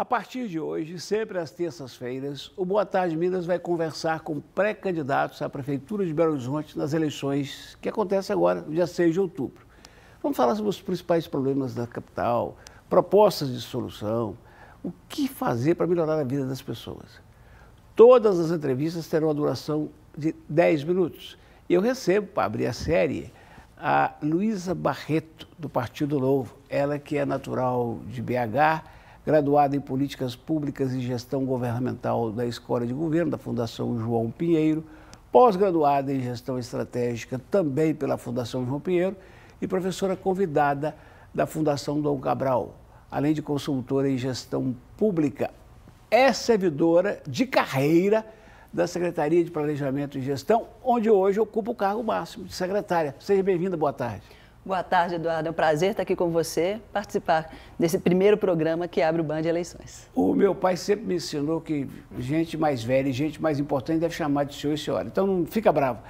A partir de hoje, sempre às terças-feiras, o Boa Tarde Minas vai conversar com pré-candidatos à Prefeitura de Belo Horizonte nas eleições que acontecem agora, dia 6 de outubro. Vamos falar sobre os principais problemas da capital, propostas de solução, o que fazer para melhorar a vida das pessoas. Todas as entrevistas terão a duração de 10 minutos. E eu recebo, para abrir a série, a Luísa Barreto, do Partido Novo. Ela que é natural de BH graduado em Políticas Públicas e Gestão Governamental da Escola de Governo da Fundação João Pinheiro, pós-graduada em Gestão Estratégica também pela Fundação João Pinheiro e professora convidada da Fundação Dom Cabral, além de consultora em Gestão Pública. É servidora de carreira da Secretaria de Planejamento e Gestão, onde hoje ocupa o cargo máximo de secretária. Seja bem-vinda, boa tarde. Boa tarde, Eduardo. É um prazer estar aqui com você, participar desse primeiro programa que abre o Band de Eleições. O meu pai sempre me ensinou que gente mais velha e gente mais importante deve chamar de senhor e senhora. Então não fica bravo.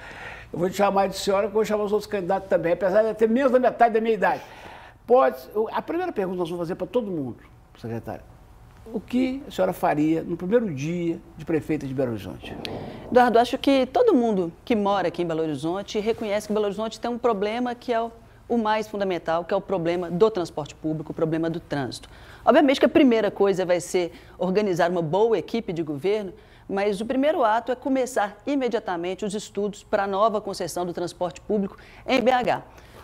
Eu vou te chamar de senhora, porque eu vou chamar os outros candidatos também, apesar de ter menos da metade da minha idade. Pode. A primeira pergunta nós vamos fazer para todo mundo, secretário. O que a senhora faria no primeiro dia de prefeita de Belo Horizonte? Eduardo, acho que todo mundo que mora aqui em Belo Horizonte reconhece que Belo Horizonte tem um problema que é o o mais fundamental, que é o problema do transporte público, o problema do trânsito. Obviamente que a primeira coisa vai ser organizar uma boa equipe de governo, mas o primeiro ato é começar imediatamente os estudos para a nova concessão do transporte público em BH.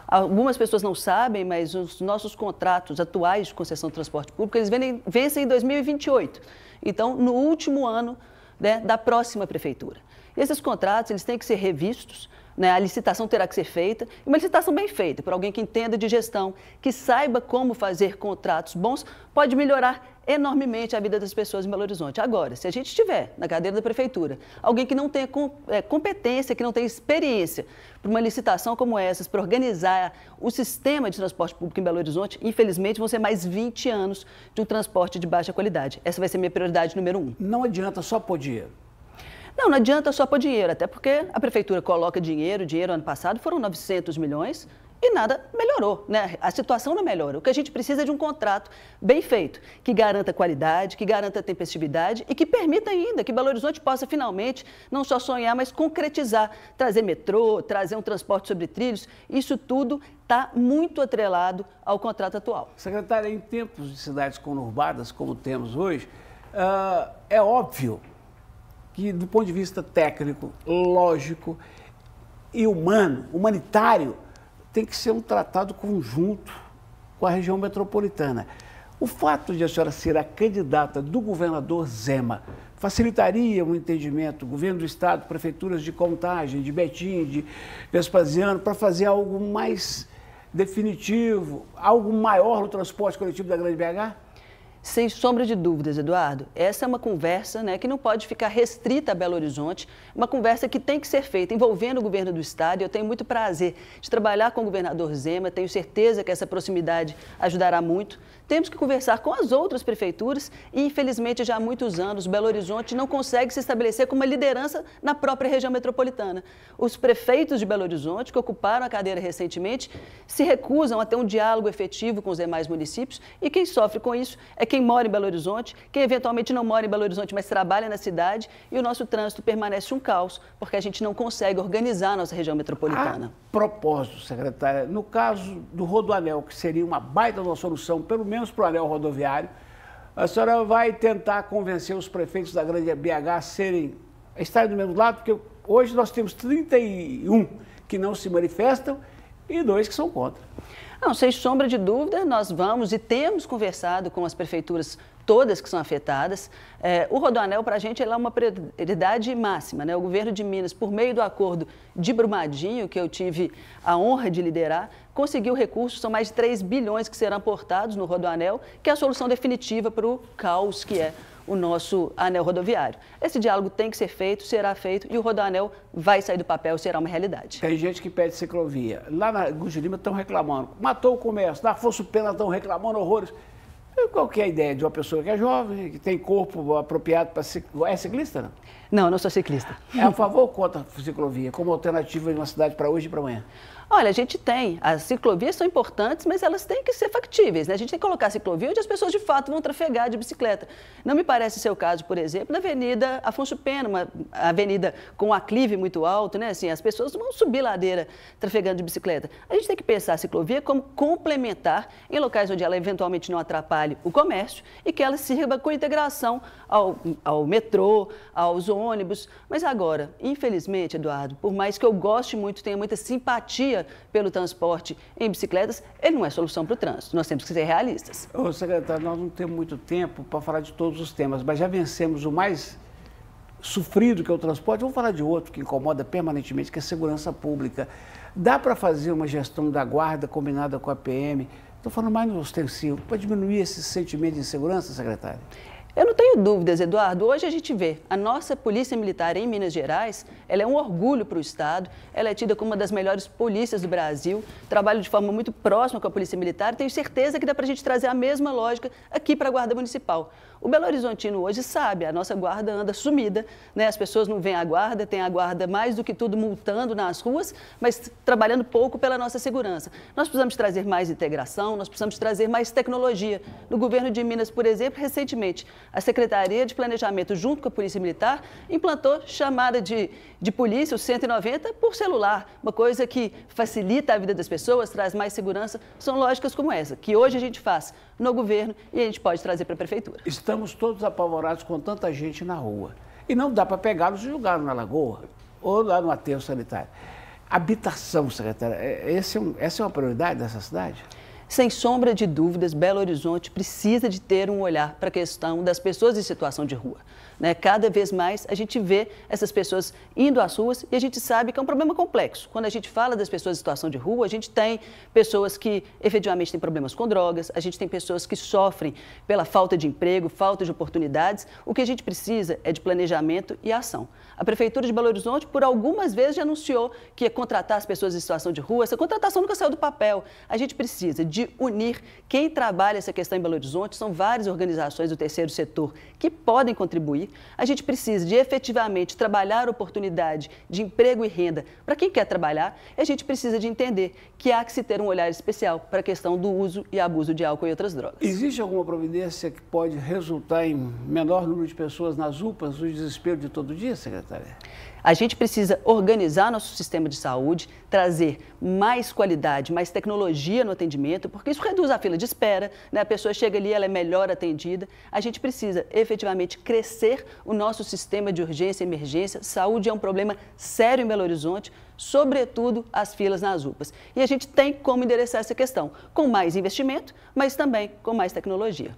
Algumas pessoas não sabem, mas os nossos contratos atuais de concessão de transporte público, eles vencem em 2028. Então, no último ano né, da próxima prefeitura esses contratos, eles têm que ser revistos, né? a licitação terá que ser feita, e uma licitação bem feita, por alguém que entenda de gestão, que saiba como fazer contratos bons, pode melhorar enormemente a vida das pessoas em Belo Horizonte. Agora, se a gente tiver na cadeira da prefeitura alguém que não tenha é, competência, que não tenha experiência para uma licitação como essa, para organizar o sistema de transporte público em Belo Horizonte, infelizmente vão ser mais 20 anos de um transporte de baixa qualidade. Essa vai ser minha prioridade número um. Não adianta só pôr dinheiro. Não, não adianta só pôr dinheiro, até porque a prefeitura coloca dinheiro, dinheiro ano passado foram 900 milhões e nada melhorou, né? A situação não melhora. O que a gente precisa é de um contrato bem feito, que garanta qualidade, que garanta tempestividade e que permita ainda que Belo Horizonte possa finalmente não só sonhar, mas concretizar, trazer metrô, trazer um transporte sobre trilhos. Isso tudo está muito atrelado ao contrato atual. Secretária, em tempos de cidades conurbadas como temos hoje, uh, é óbvio que, do ponto de vista técnico, lógico e humano, humanitário, tem que ser um tratado conjunto com a região metropolitana. O fato de a senhora ser a candidata do governador Zema facilitaria o um entendimento, governo do estado, prefeituras de Contagem, de Betim, de Vespasiano, para fazer algo mais definitivo, algo maior no transporte coletivo da Grande BH? Sem sombra de dúvidas, Eduardo, essa é uma conversa né, que não pode ficar restrita a Belo Horizonte, é uma conversa que tem que ser feita envolvendo o governo do Estado. Eu tenho muito prazer de trabalhar com o governador Zema, tenho certeza que essa proximidade ajudará muito. Temos que conversar com as outras prefeituras e, infelizmente, já há muitos anos, Belo Horizonte não consegue se estabelecer como uma liderança na própria região metropolitana. Os prefeitos de Belo Horizonte, que ocuparam a cadeira recentemente, se recusam a ter um diálogo efetivo com os demais municípios e quem sofre com isso é quem quem mora em Belo Horizonte, quem eventualmente não mora em Belo Horizonte, mas trabalha na cidade, e o nosso trânsito permanece um caos, porque a gente não consegue organizar a nossa região metropolitana. A propósito, secretária, no caso do Rodoanel, que seria uma baita uma solução, pelo menos para o anel rodoviário, a senhora vai tentar convencer os prefeitos da grande BH a serem, a estarem do mesmo lado, porque hoje nós temos 31 que não se manifestam e dois que são contra. Não, sem sombra de dúvida, nós vamos e temos conversado com as prefeituras todas que são afetadas. É, o Rodoanel, para a gente, é uma prioridade máxima. Né? O governo de Minas, por meio do acordo de Brumadinho, que eu tive a honra de liderar, conseguiu recursos, são mais de 3 bilhões que serão aportados no Rodoanel, que é a solução definitiva para o caos que é o nosso anel rodoviário. Esse diálogo tem que ser feito, será feito e o Rodoanel vai sair do papel, será uma realidade. Tem gente que pede ciclovia. Lá na Gujo Lima estão reclamando. Matou o comércio, na força Pena estão reclamando horrores. Qual que é a ideia de uma pessoa que é jovem, que tem corpo apropriado para ciclo... É ciclista, né? não? Não, não sou ciclista. É a favor ou contra a ciclovia, como alternativa de uma cidade para hoje e para amanhã? Olha, a gente tem, as ciclovias são importantes, mas elas têm que ser factíveis, né? A gente tem que colocar a ciclovia onde as pessoas de fato vão trafegar de bicicleta. Não me parece ser o caso, por exemplo, na Avenida Afonso Pena, uma avenida com um aclive muito alto, né? Assim, as pessoas vão subir ladeira trafegando de bicicleta. A gente tem que pensar a ciclovia como complementar em locais onde ela eventualmente não atrapalhe o comércio e que ela sirva com integração ao, ao metrô, aos ônibus. Mas agora, infelizmente, Eduardo, por mais que eu goste muito, tenha muita simpatia pelo transporte em bicicletas, ele não é solução para o trânsito. Nós temos que ser realistas. Ô, secretário, nós não temos muito tempo para falar de todos os temas, mas já vencemos o mais sofrido que é o transporte. Vamos falar de outro que incomoda permanentemente, que é a segurança pública. Dá para fazer uma gestão da guarda combinada com a PM? Estou falando mais no ostensivo, para diminuir esse sentimento de insegurança, secretário? Eu não tenho dúvidas, Eduardo. Hoje a gente vê a nossa Polícia Militar em Minas Gerais, ela é um orgulho para o Estado, ela é tida como uma das melhores polícias do Brasil, trabalho de forma muito próxima com a Polícia Militar e tenho certeza que dá para a gente trazer a mesma lógica aqui para a Guarda Municipal. O Belo Horizontino hoje sabe, a nossa guarda anda sumida, né? as pessoas não vêm à guarda, tem a guarda mais do que tudo multando nas ruas, mas trabalhando pouco pela nossa segurança. Nós precisamos trazer mais integração, nós precisamos trazer mais tecnologia. No governo de Minas, por exemplo, recentemente, a Secretaria de Planejamento, junto com a Polícia Militar, implantou chamada de, de polícia, o 190, por celular. Uma coisa que facilita a vida das pessoas, traz mais segurança. São lógicas como essa, que hoje a gente faz no governo e a gente pode trazer para a prefeitura. Estamos todos apavorados com tanta gente na rua. E não dá para pegá-los e julgá-los na lagoa ou lá no aterro sanitário. Habitação, secretária, é, é essa é uma prioridade dessa cidade? Sem sombra de dúvidas, Belo Horizonte precisa de ter um olhar para a questão das pessoas em situação de rua. Né? Cada vez mais a gente vê essas pessoas indo às ruas e a gente sabe que é um problema complexo. Quando a gente fala das pessoas em situação de rua, a gente tem pessoas que efetivamente têm problemas com drogas, a gente tem pessoas que sofrem pela falta de emprego, falta de oportunidades. O que a gente precisa é de planejamento e ação. A Prefeitura de Belo Horizonte, por algumas vezes, já anunciou que ia contratar as pessoas em situação de rua. Essa contratação nunca saiu do papel. A gente precisa de de unir quem trabalha essa questão em Belo Horizonte, são várias organizações do terceiro setor que podem contribuir. A gente precisa de efetivamente trabalhar oportunidade de emprego e renda para quem quer trabalhar, e a gente precisa de entender que há que se ter um olhar especial para a questão do uso e abuso de álcool e outras drogas. Existe alguma providência que pode resultar em menor número de pessoas nas UPAs, no desespero de todo dia, secretária? A gente precisa organizar nosso sistema de saúde, trazer mais qualidade, mais tecnologia no atendimento, porque isso reduz a fila de espera, né? a pessoa chega ali, ela é melhor atendida. A gente precisa efetivamente crescer o nosso sistema de urgência e emergência. Saúde é um problema sério em Belo Horizonte, sobretudo as filas nas UPAs. E a gente tem como endereçar essa questão, com mais investimento, mas também com mais tecnologia.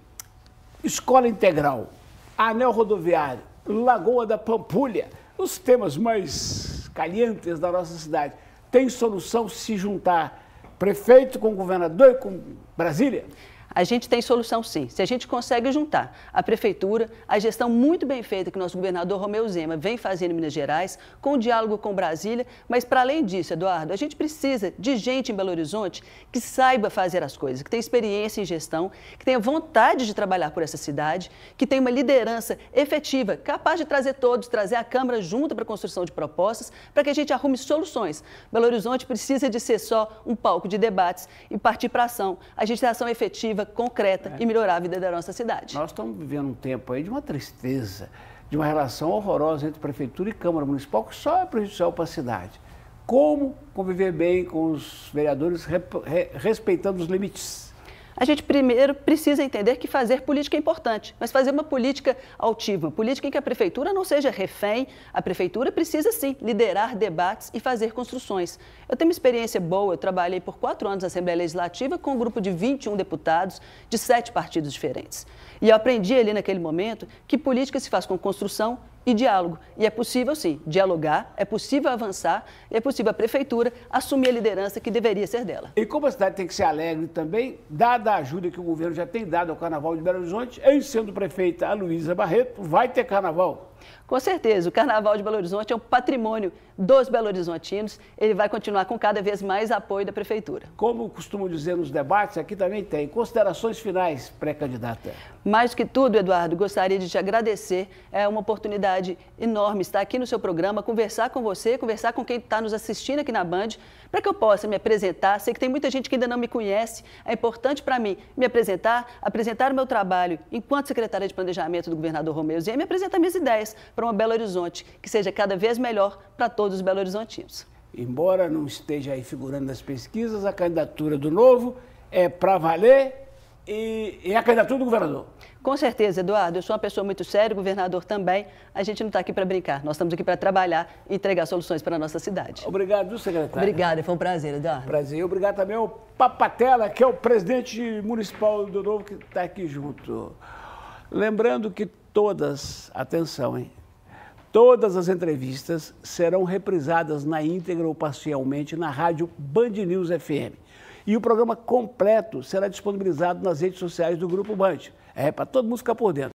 Escola Integral, Anel Rodoviário, Lagoa da Pampulha os temas mais calientes da nossa cidade, tem solução se juntar prefeito com governador e com Brasília? A gente tem solução sim. Se a gente consegue juntar a prefeitura, a gestão muito bem feita que o nosso governador Romeu Zema vem fazendo em Minas Gerais, com o diálogo com Brasília, mas para além disso, Eduardo, a gente precisa de gente em Belo Horizonte que saiba fazer as coisas, que tenha experiência em gestão, que tenha vontade de trabalhar por essa cidade, que tenha uma liderança efetiva, capaz de trazer todos, trazer a Câmara junto para a construção de propostas, para que a gente arrume soluções. Belo Horizonte precisa de ser só um palco de debates e partir para ação. A gente tem ação efetiva efetiva, concreta é. e melhorar a vida da nossa cidade. Nós estamos vivendo um tempo aí de uma tristeza, de uma relação horrorosa entre prefeitura e Câmara Municipal, que só é prejudicial para a cidade. Como conviver bem com os vereadores, respeitando os limites? a gente primeiro precisa entender que fazer política é importante, mas fazer uma política altiva, uma política em que a prefeitura não seja refém. A prefeitura precisa sim liderar debates e fazer construções. Eu tenho uma experiência boa, eu trabalhei por quatro anos na Assembleia Legislativa com um grupo de 21 deputados de sete partidos diferentes. E eu aprendi ali naquele momento que política se faz com construção, e diálogo. E é possível, sim, dialogar, é possível avançar, é possível a prefeitura assumir a liderança que deveria ser dela. E como a cidade tem que ser alegre também, dada a ajuda que o governo já tem dado ao Carnaval de Belo Horizonte, eu, sendo prefeita a Luísa Barreto, vai ter Carnaval. Com certeza, o Carnaval de Belo Horizonte é um patrimônio dos Belo Horizontinos. Ele vai continuar com cada vez mais apoio da Prefeitura. Como costumo dizer nos debates, aqui também tem considerações finais, pré-candidata. Mais que tudo, Eduardo, gostaria de te agradecer. É uma oportunidade enorme estar aqui no seu programa, conversar com você, conversar com quem está nos assistindo aqui na Band, para que eu possa me apresentar. Sei que tem muita gente que ainda não me conhece. É importante para mim me apresentar, apresentar o meu trabalho enquanto secretária de Planejamento do governador Romeu e me apresentar minhas ideias. Goiás para uma Belo Horizonte que seja cada vez melhor para todos os Belo Horizontinos. Embora não esteja aí figurando nas pesquisas, a candidatura do Novo é para valer e, é a candidatura do governador. Com certeza, Eduardo. Eu sou uma pessoa muito séria, governador também. A gente não está aqui para brincar. Nós estamos aqui para trabalhar e entregar soluções para a nossa cidade. Obrigado, secretário. Obrigada, foi um prazer, Eduardo. Prazer. Obrigado também ao Papatela, que é o presidente municipal do Novo, que está aqui junto. Lembrando que todas, atenção, hein? Todas as entrevistas serão reprisadas na íntegra ou parcialmente na rádio Band News FM. E o programa completo será disponibilizado nas redes sociais do Grupo Band. É, para todo mundo ficar por dentro.